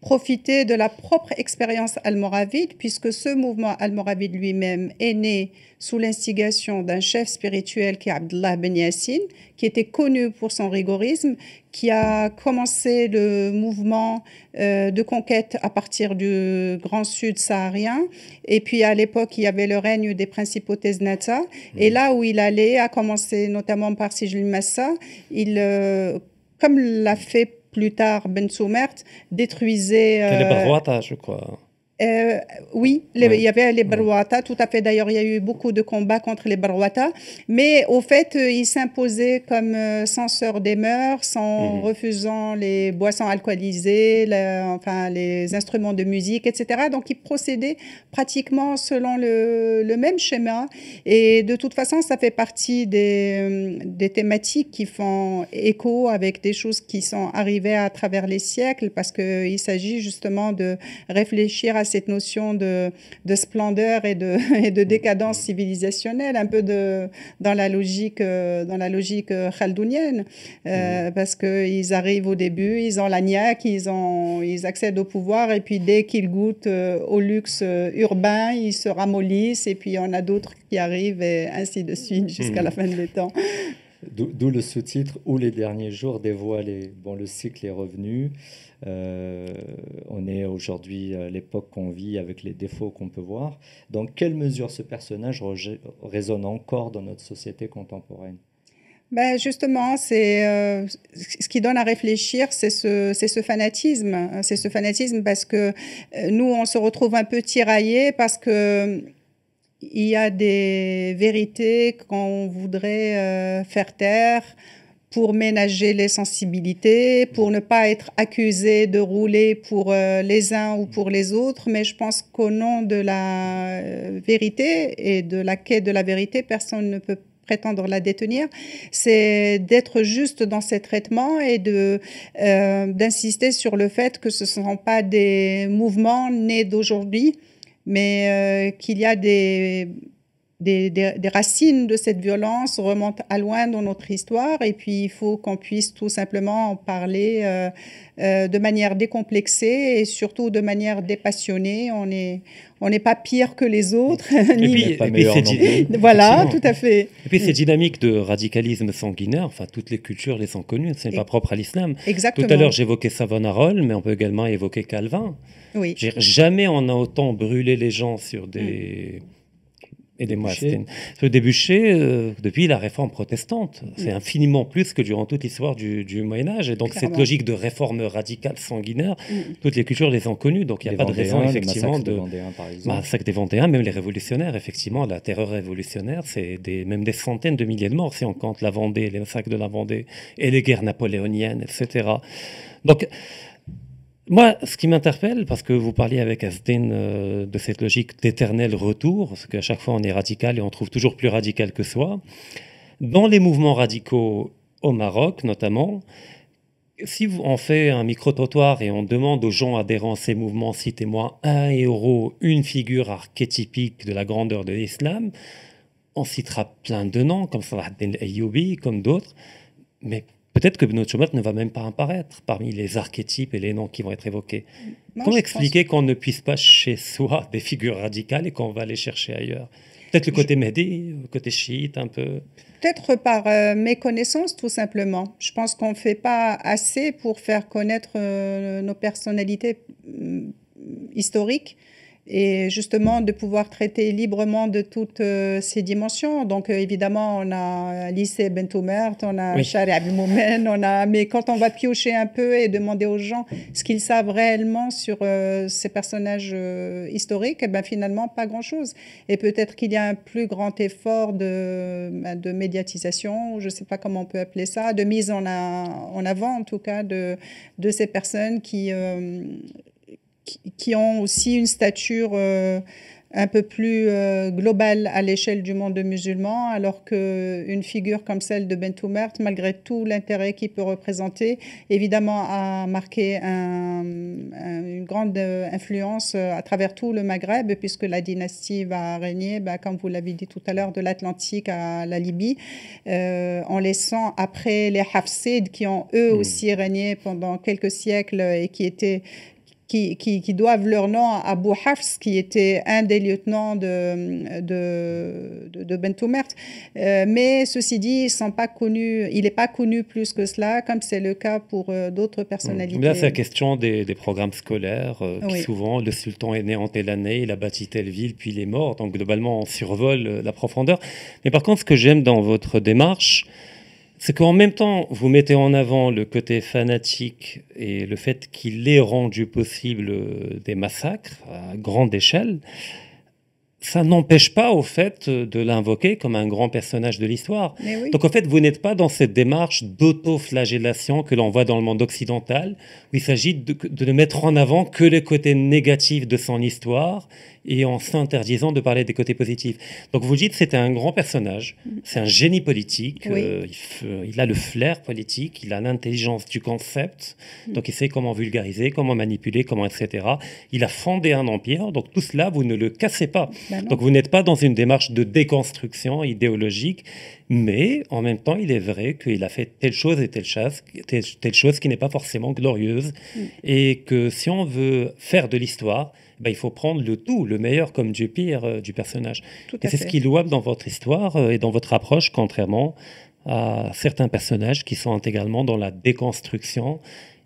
profiter de la propre expérience almoravide, puisque ce mouvement almoravide lui-même est né sous l'instigation d'un chef spirituel qui est Abdullah Ben Yassine, qui était connu pour son rigorisme, qui a commencé le mouvement euh, de conquête à partir du Grand Sud saharien. Et puis à l'époque, il y avait le règne des principautés Znata. Et mmh. là où il allait, a commencé notamment par Sijil Massa, il euh, comme l'a fait plus tard Ben Soumert, détruisait... Euh, je crois. Euh, oui, il y avait les Barwata, tout à fait. D'ailleurs, il y a eu beaucoup de combats contre les Barwata. Mais au fait, euh, ils s'imposaient comme euh, censeurs des mœurs en mhm. refusant les boissons alcoolisées, enfin, les instruments de musique, etc. Donc, ils procédaient pratiquement selon le, même schéma. Et de toute façon, ça fait partie des, des thématiques qui font écho avec des choses qui sont arrivées à travers les siècles parce qu'il s'agit justement de réfléchir à cette notion de, splendeur et de, [laughs] et de décadence civilisationnelle, un peu de, dans la logique, euh, dans la logique euh, euh, mhm. parce qu'ils arrivent au début, ils ont la niaque, ils, ont, ils accèdent au pouvoir, et puis dès qu'ils goûtent au luxe urbain, ils se ramollissent, et puis on a d'autres qui arrivent, et ainsi de suite, mhm. jusqu'à la fin des temps. D'où le sous-titre où les derniers jours dévoilés. Bon, le cycle est revenu. Euh, on est aujourd'hui euh, l'époque qu'on vit avec les défauts qu'on peut voir. Dans quelle mesure ce personnage résonne encore dans notre société contemporaine ben justement, c'est euh, ce qui donne à réfléchir, c'est ce, fanatisme, c'est ce fanatisme parce que nous on se retrouve un peu tiraillés parce que il y a des vérités qu'on voudrait faire taire pour ménager les sensibilités, pour ne pas être accusé de rouler pour euh, les uns ou pour les autres, mais je pense qu'au nom de la euh, vérité et de la quête de la vérité, personne ne peut prétendre la détenir, c'est d'être juste dans ces traitements et de euh, d'insister sur le fait que ce ne sont pas des mouvements nés d'aujourd'hui, mais qu'il y a des des, racines de cette violence remontent à loin dans notre histoire et puis il faut qu'on puisse tout simplement en parler euh, euh, de manière décomplexée et surtout de manière dépassionnée. On on n'est pas pire que les autres. et [laughs] [laughs] voilà, tout à fait. Et puis ces dynamiques de radicalisme sanguinaire, enfin toutes les cultures les sont connues, ce n'est pas propre à l'islam. Tout à l'heure j'évoquais Savonarole, mais on peut également évoquer Calvin. Oui. Jamais on a autant brûlé les gens sur des... Mm et des Moines. Ce débouché, euh, depuis la réforme protestante, c'est infiniment plus que durant toute l'histoire du, Moyen-Âge. Et donc, cette logique de réforme radicale sanguinaire, mm. toutes les cultures les ont connues. Donc, il n'y a pas de raison, effectivement, de. Vendéens, par exemple. Massacre des Vendéens, même les révolutionnaires, effectivement, la terreur révolutionnaire, c'est des, même des centaines de milliers de morts si on compte la Vendée, les massacres de la Vendée et les guerres napoléoniennes, etc. Donc, moi, ce qui m'interpelle, parce que vous parliez avec Asden euh, de cette logique d'éternel retour, parce qu'à chaque fois on est radical et on trouve toujours plus radical que soi, dans les mouvements radicaux au Maroc notamment, si on fait un micro-trottoir et on demande aux gens adhérents à ces mouvements, citez-moi un héros, une figure archétypique de la grandeur de l'islam, on citera plein de noms, comme Salah el Ayoubi, comme d'autres, mais Peut-être que Benoît Chomat ne va même pas apparaître parmi les archétypes et les noms qui vont être évoqués. Comment expliquer qu'on ne puisse pas chez soi [laughs] des figures radicales et qu'on va les chercher ailleurs Peut-être le côté je... le côté chiite un peu Peut-être par euh, méconnaissance tout simplement. Je pense qu'on ne fait pas assez pour faire connaître euh, nos personnalités mm, historiques et justement de pouvoir traiter librement de toutes euh, ces dimensions. Donc euh, évidemment, on a lycée Bentoumert, on a oui. on a mais quand on va piocher un peu et demander aux gens ce qu'ils savent réellement sur euh, ces personnages historiques, eh ben finalement pas grand-chose. Et peut-être qu'il y a un plus grand effort de, ben, de médiatisation, je ne sais pas comment on peut appeler ça, de mise en, en avant en tout cas de, de ces personnes qui qui ont aussi une stature euh, un peu plus euh, globale à l'échelle du monde musulman, alors qu'une figure comme celle de Bentoumert, malgré tout l'intérêt qu'il peut représenter, évidemment a marqué une grande influence euh, à travers tout le Maghreb, puisque la dynastie va régner, bah, comme vous l'avez dit tout à l'heure, de l'Atlantique à la Libye, en laissant après les Hafsides, qui ont eux hmm. aussi régné pendant quelques siècles et qui étaient qui, doivent leur nom à Abu Hafs, qui était un des lieutenants de, de, Bentoumert. Euh, mais ceci dit, ils sont pas connus, il n'est pas connu plus que cela, comme c'est le cas pour euh, d'autres personnalités. Là, c'est la question des, programmes scolaires. Euh, qui souvent, le sultan est né en telle année, il a bâti telle ville, puis il est mort. Donc, globalement, on survole la profondeur. Mais par contre, ce que j'aime dans votre démarche, c'est qu'en même temps, vous mettez en avant le côté fanatique et le fait qu'il ait rendu possible euh, des massacres à grande échelle, ça n'empêche pas au fait euh, de l'invoquer comme un grand personnage de l'histoire. Donc en fait, vous n'êtes pas dans cette démarche d'autoflagellation que l'on voit dans le monde occidental, où il s'agit de, de, ne mettre en avant que les côtés négatifs de son histoire et en s'interdisant de parler des côtés positifs. Donc vous dites, c'était un grand personnage, mm. c'est un génie politique, euh, euh, il, a le flair politique, il a l'intelligence du concept, mm. donc il sait comment vulgariser, comment manipuler, comment etc. Il a fondé un empire, donc tout cela, vous ne le cassez pas. Ben donc vous n'êtes pas dans une démarche de déconstruction idéologique, mais en même temps, il est vrai qu'il a fait telle chose et telle, chose, telle, chose qui n'est pas forcément glorieuse, mm. et que si on veut faire de l'histoire, bah, il faut prendre le tout, le meilleur comme du pire euh, du personnage. et c'est ce qui est louable dans votre histoire euh, et dans votre approche, contrairement à certains personnages qui sont intégralement dans la déconstruction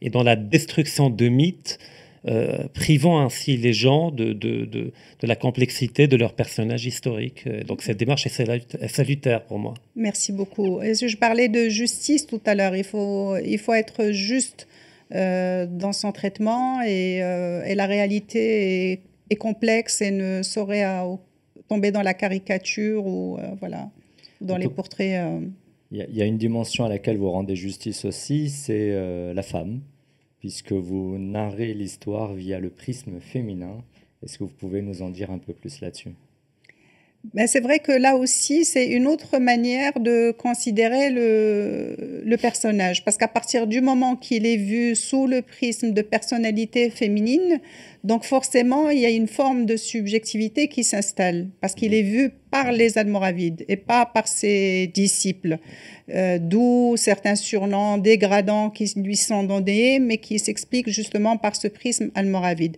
et dans la destruction de mythes, euh, privant ainsi les gens de, de, de, la complexité de leur personnage historique. Donc cette démarche est salutaire pour moi. Merci beaucoup. je parlais de justice tout à l'heure. Il faut, il faut être juste euh, dans son traitement et, euh, et la réalité est, complexe et ne saurait tomber dans la caricature ou euh, voilà, dans les portraits. Il y, a une dimension à laquelle vous rendez justice aussi, c'est la femme, puisque vous narrez l'histoire via le prisme féminin. Est-ce que vous pouvez nous en dire un peu plus là-dessus ben c'est vrai que là aussi, c'est une autre manière de considérer le, le personnage, parce qu'à partir du moment qu'il est vu sous le prisme de personnalité féminine, donc forcément, il y a une forme de subjectivité qui s'installe parce qu'il est vu par les Almoravides et pas par ses disciples. Euh, d'où certains surnoms dégradants qui lui sont donnés, mais qui s'expliquent justement par ce prisme almoravide.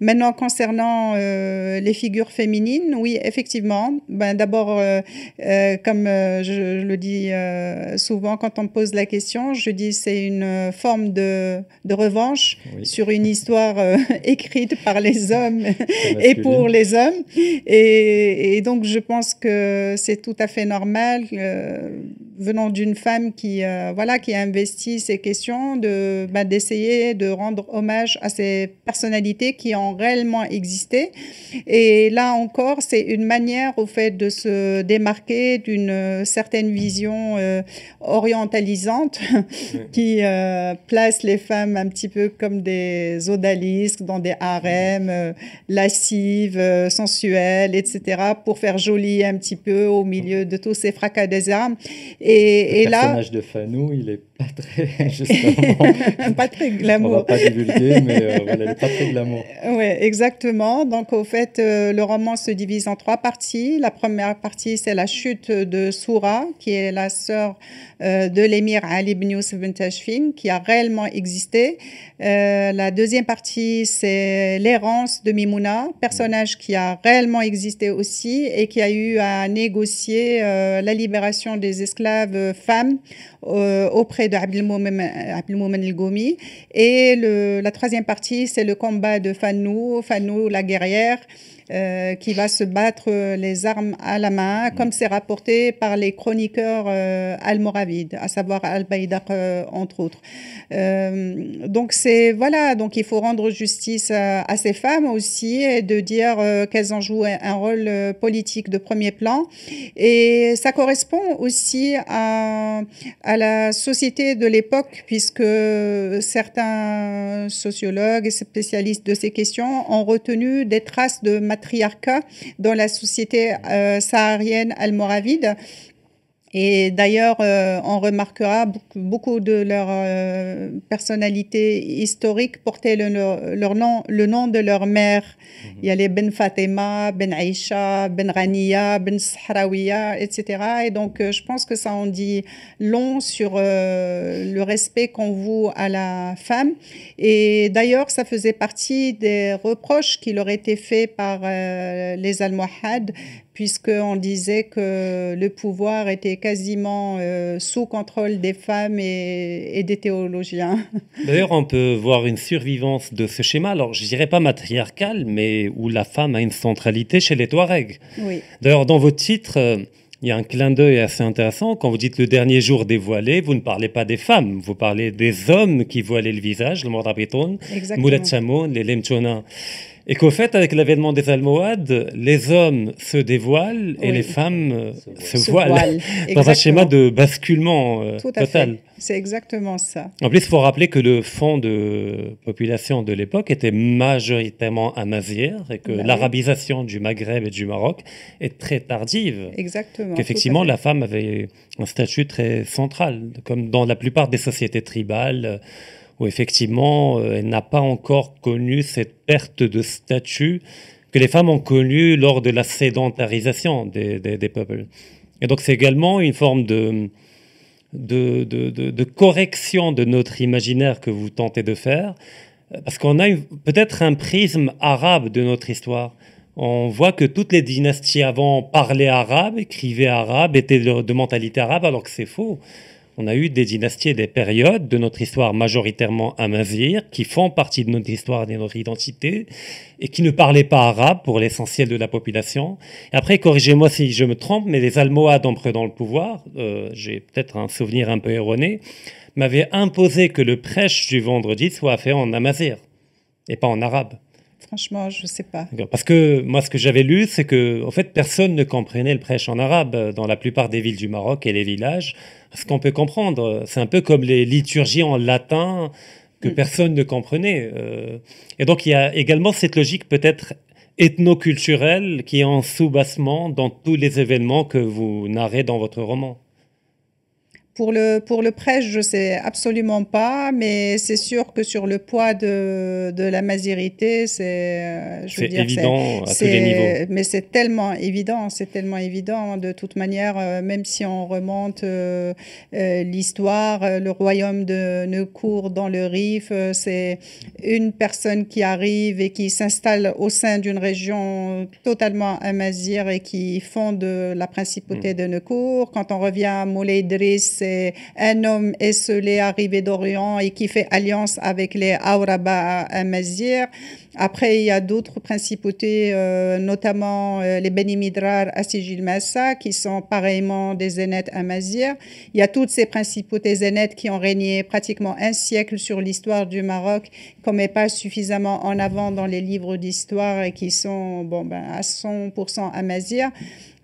Maintenant, concernant euh, les figures féminines, oui, effectivement. Ben, D'abord, euh, comme je, le dis souvent quand on me pose la question, je dis c'est une forme de, revanche sur une histoire [laughs] écrite [laughs] par les hommes [laughs] et pour les hommes. Et, donc, je pense que c'est tout à fait normal, euh, venant d'une femme qui, euh, voilà, qui a investi ces questions, de, ben, d'essayer de rendre hommage à ces personnalités qui ont réellement existé. Et là encore, c'est une manière, au fait, de se démarquer d'une certaine vision euh, orientalisante [laughs] qui place les femmes un petit peu comme des odalisques dans des arts harem, euh, lascive, euh, sensuelle, etc., pour faire joli un petit peu au milieu de tous ces fracas des armes. Et, le et personnage de Fanou, il est pas très, [laughs] justement. pas très glamour. On va pas divulguer, mais euh, elle est pas très glamour. Oui, exactement. Donc, au fait, euh, le roman se divise en trois parties. La première partie, c'est la chute de Soura, qui est la sœur euh, de l'émir Ali ibn Yusuf qui a réellement existé. la deuxième partie, c'est l'errance de Mimouna, personnage qui a réellement existé aussi et qui a eu à négocier la libération des esclaves femmes euh, auprès de Moumen El Gomi. Et la troisième partie, c'est le combat de Fanou, Fanou la guerrière, euh, qui va se battre euh, les armes à la main, mm. comme c'est rapporté par les chroniqueurs euh, almoravides, à savoir Al-Baïdar euh, entre autres. donc c'est voilà, donc il faut rendre justice à, ces femmes aussi et de dire qu'elles ont joué un, rôle politique de premier plan. Et ça correspond aussi à, à la société de l'époque, puisque certains sociologues et spécialistes de ces questions ont retenu des traces de matérialisme patriarcat dans la société euh, saharienne almoravide et d'ailleurs, euh, on remarquera beaucoup de leurs euh, personnalités historiques portaient le, leur, nom, le nom de leur mère. Mhm. Il y a les Ben Fatima, Ben Aisha, Ben Rania, Ben Sahrawiya, etc. Et donc, euh, je pense que ça en dit long sur le respect qu'on voue à la femme. Et d'ailleurs, ça faisait partie des reproches qui leur étaient faits par les Almohades puisqu'on disait que le pouvoir était quasiment euh, sous contrôle des femmes et, des théologiens. [laughs] D'ailleurs, on peut voir une survivance de ce schéma, alors je dirais pas matriarcal, mais où la femme a une centralité chez les Touaregs. Oui. D'ailleurs, dans vos titres, euh, il y a un clin d'œil assez intéressant. Quand vous dites le dernier jour dévoilé, vous ne parlez pas des femmes, vous parlez des hommes qui voilaient le visage, le Morabitone, Moulet chamon les Lemchona. Et qu'au fait, avec l'avènement des Almohades, les hommes se dévoilent et les femmes euh, se, voilent. [laughs] Dans un schéma de basculement euh, total. C'est exactement ça. En plus, il faut rappeler que le fond de population de l'époque était majoritairement amazière et que bah l'arabisation du Maghreb et du Maroc est très tardive. Exactement. Qu'effectivement, la femme avait un statut très central, comme dans la plupart des sociétés tribales où effectivement, euh, elle n'a pas encore connu cette perte de statut que les femmes ont connue lors de la sédentarisation des, peuples. Et donc c'est également une forme de, de, correction de notre imaginaire que vous tentez de faire, parce qu'on a peut-être un prisme arabe de notre histoire. On voit que toutes les dynasties avant parlaient arabe, écrivaient arabe, étaient de mentalité arabe, alors que c'est faux on a eu des dynasties des périodes de notre histoire majoritairement amazir qui font partie de notre histoire et de notre identité et qui ne parlaient pas arabe pour l'essentiel de la population. après, corrigez-moi si je me trompe, mais les Almohades en prenant le pouvoir, euh, j'ai peut-être un souvenir un peu erroné, m'avaient imposé que le prêche du vendredi soit fait en amazigh et pas en arabe. Franchement, je ne sais pas. Parce que moi, ce que j'avais lu, c'est que, en fait, personne ne comprenait le prêche en arabe euh, dans la plupart des villes du Maroc et les villages ce qu'on peut comprendre. C'est un peu comme les liturgies en latin que mm. personne ne comprenait. Euh. Et donc il y a également cette logique peut-être ethnoculturelle qui est en soubassement dans tous les événements que vous narrez dans votre roman. Pour le, pour le ne je sais absolument pas, mais c'est sûr que sur le poids de, de la masérité, c'est, euh, je évident à tous les niveaux. Mais c'est tellement évident, c'est tellement évident. De toute manière, euh, même si on remonte euh, l'histoire, le royaume de Neucourt dans le Rif, c'est une personne qui arrive et qui s'installe au sein d'une région totalement amazir et qui fonde la principauté hmm. de Neucourt. Quand on revient à Moulay euh, un homme esselé arrivé d'Orient et qui fait alliance avec les Auraba Mazir après, il y a d'autres principautés, euh, notamment euh, les Beni Midrar, Sijil Massa, qui sont pareillement des zénètes amazir Il y a toutes ces principautés zénètes qui ont régné pratiquement un siècle sur l'histoire du Maroc, qu'on met pas suffisamment en avant dans les livres d'histoire et qui sont bon, ben, à 100% amazir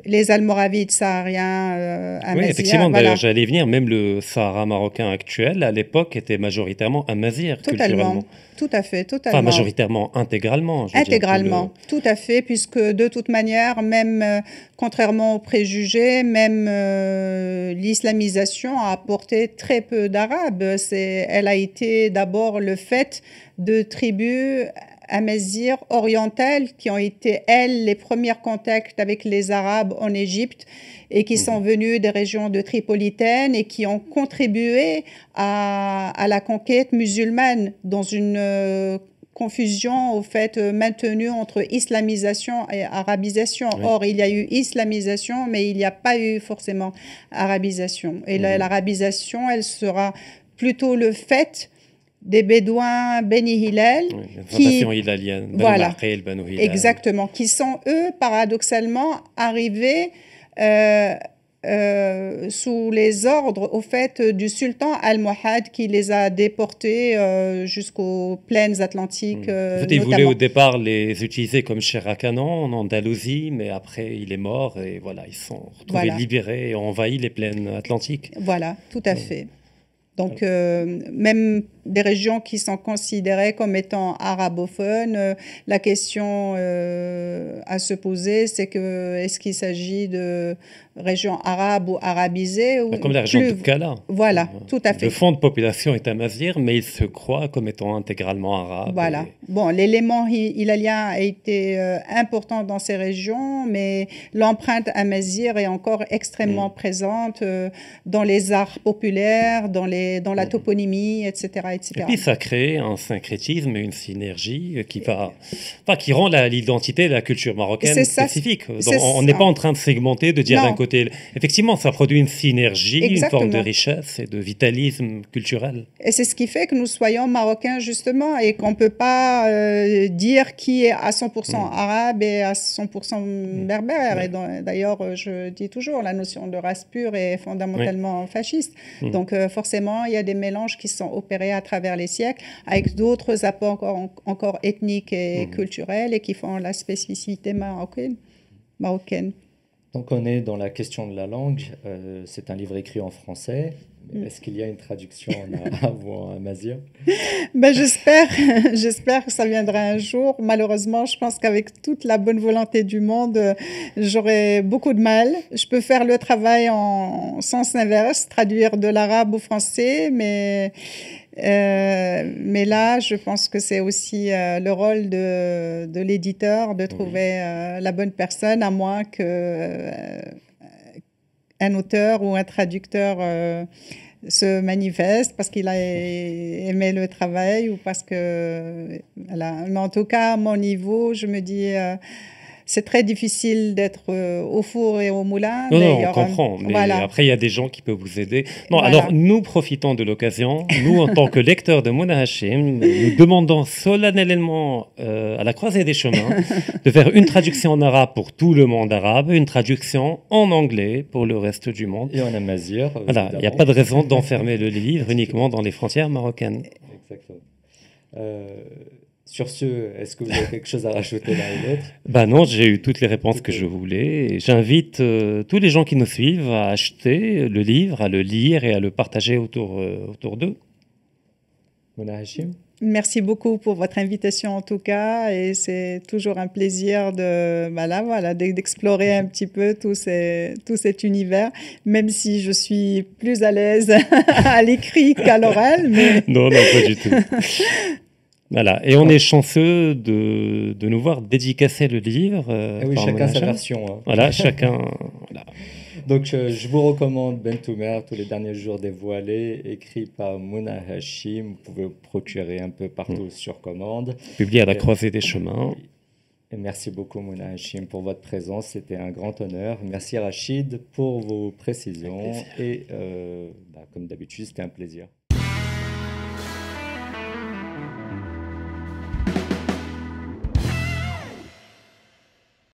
les Almoravides sahariens. Euh, oui, effectivement, j'allais venir. Même le Sahara marocain actuel, à l'époque, était majoritairement amazir, culturellement. Tout à fait, totalement. Enfin, majoritairement intégralement. intégralement, tout à fait, puisque de toute manière, même euh, contrairement aux préjugés, même euh, l'islamisation a apporté très peu d'Arabes. Elle a été d'abord le fait de tribus amazires orientales qui ont été, elles, les premiers contacts avec les Arabes en Égypte et qui sont mhm. venus des régions de Tripolitaine et qui ont contribué à, la conquête musulmane dans une euh, confusion au fait euh, maintenue entre islamisation et arabisation. Or, il y a eu islamisation, mais il n'y a pas eu forcément arabisation. Et mhm. l'arabisation, elle sera plutôt le fait des Bédouins Beni Hillel, qui, voilà, exactement, qui sont eux paradoxalement arrivés euh, euh, sous les ordres au fait du sultan al muhad qui les a déportés euh, jusqu'aux plaines atlantiques. Vous hmm. euh, en il voulait au départ les utiliser comme chair canon en Andalousie, mais après il est mort et voilà, ils sont retrouvés libérés et ont envahi les plaines atlantiques. Voilà, tout à hmm. fait. Donc, même des régions qui sont considérées comme étant arabophones, la question à se poser, c'est que est-ce qu'il s'agit de région arabe ou arabisée. Ou bah, comme la région de Kala. Voilà, euh, tout à fait. Le fond de population est amazir, mais il se croit comme étant intégralement arabe. Voilà. Bon, l'élément ilalien a été euh, important dans ces régions, mais l'empreinte amazir est encore extrêmement mm. présente euh, dans les arts populaires, dans, les, dans la mm. toponymie, etc., etc. Et puis ça crée un syncrétisme et une synergie qui, va, qui rend l'identité de la culture marocaine spécifique. on n'est pas en train de segmenter, de dire d'un côté Effectivement, ça produit une synergie, une forme de richesse et de vitalisme culturel. Et c'est ce qui fait que nous soyons marocains, justement, et qu'on ne peut pas euh, dire qui est à 100% mm. arabe et à 100% mm. berbère. Et d'ailleurs, je dis toujours, la notion de race pure est fondamentalement fasciste. Mm. Donc, euh, forcément, il y a des mélanges qui sont opérés à travers les siècles, avec d'autres apports encore, ethniques et culturels et qui font la spécificité marocaine. marocaine. Tant on est dans la question de la langue, euh, c'est un livre écrit en français. Mm. Est-ce qu'il y a une traduction en arabe ou en amazigh [laughs] ben, J'espère, [laughs] j'espère que ça viendra un jour. Malheureusement, je pense qu'avec toute la bonne volonté du monde, euh, j'aurai beaucoup de mal. Je peux faire le travail en sens inverse, traduire de l'arabe au français, mais euh, mais là, je pense que c'est aussi euh, le rôle de, de l'éditeur de trouver euh, la bonne personne, à moins que un auteur ou un traducteur se manifeste parce qu'il a [laughs] aimé le travail ou parce que. Mais en tout cas, à mon niveau, je me dis c'est très difficile d'être euh, au four et au moulin. Non, non on comprend. Mais après, il y a des gens qui peuvent vous aider. Non, alors nous profitons de l'occasion. Nous, en tant que lecteurs de Mona Hachim, nous demandons solennellement euh, à la croisée des chemins de faire une traduction en arabe pour tout le monde arabe, une traduction en anglais pour le reste du monde. Et en amazigh, euh, Voilà, il n'y a pas de raison d'enfermer le livre uniquement dans les frontières marocaines. Exactement. Sur ce, est-ce que vous avez quelque chose à rajouter l'un [laughs] Bah non, j'ai eu toutes les réponses que je voulais. J'invite euh, tous les gens qui nous suivent à acheter le livre, à le lire et à le partager autour, euh, autour d'eux. Mona Merci beaucoup pour votre invitation en tout cas et c'est toujours un plaisir de bah voilà d'explorer un petit peu tout, cet univers même si je suis plus à l'aise [laughs] à l'écrit qu'à l'oral [laughs] non non pas du tout voilà, et on est chanceux de, de, nous voir dédicacer le livre. Euh, eh oui, chacun sa version. Hein. Voilà, [laughs] chacun. Donc, euh, je, vous recommande Bentoumer, Tous les derniers jours dévoilés, écrit par Mona Hashim. Vous pouvez vous procurer un peu partout mm. sur commande. Publié à la croisée des chemins. Et merci beaucoup, Mona Hashim, pour votre présence. C'était un grand honneur. Merci, Rachid, pour vos précisions. Et euh, bah, comme d'habitude, c'était un plaisir.